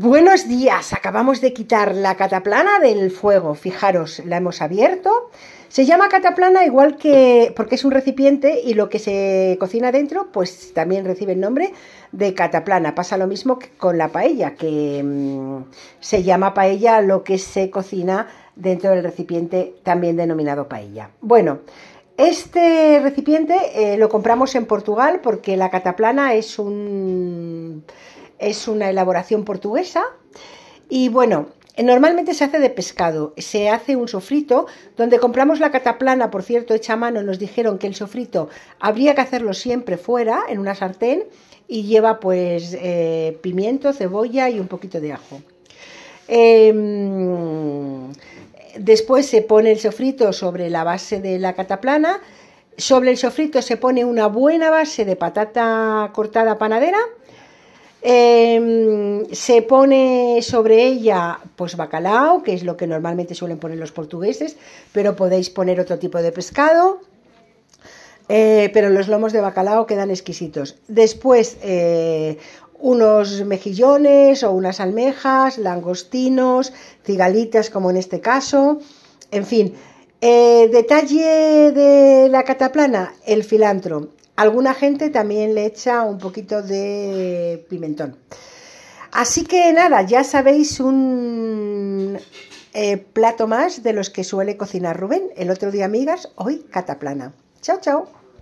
Buenos días, acabamos de quitar la cataplana del fuego, fijaros, la hemos abierto. Se llama cataplana igual que porque es un recipiente y lo que se cocina dentro pues también recibe el nombre de cataplana. Pasa lo mismo con la paella, que mm, se llama paella lo que se cocina dentro del recipiente también denominado paella. Bueno, este recipiente eh, lo compramos en Portugal porque la cataplana es un es una elaboración portuguesa y bueno, Normalmente se hace de pescado, se hace un sofrito, donde compramos la cataplana, por cierto, hecha a mano, nos dijeron que el sofrito habría que hacerlo siempre fuera, en una sartén, y lleva pues eh, pimiento, cebolla y un poquito de ajo. Em, después se pone el sofrito sobre la base de la cataplana, sobre el sofrito se pone una buena base de patata cortada panadera, Em, se pone sobre ella pues bacalao, que es lo que normalmente suelen poner los portugueses, pero podéis poner otro tipo de pescado. Eh, pero los lomos de bacalao quedan exquisitos. Después, eh, unos mejillones o unas almejas, langostinos, cigalitas como en este caso. En fin, eh, detalle de la cataplana, el filantro. Alguna gente también le echa un poquito de pimentón. Así que nada, ya sabéis un eh, plato más de los que suele cocinar Rubén. El otro día, amigas, hoy cataplana. Chao, chao.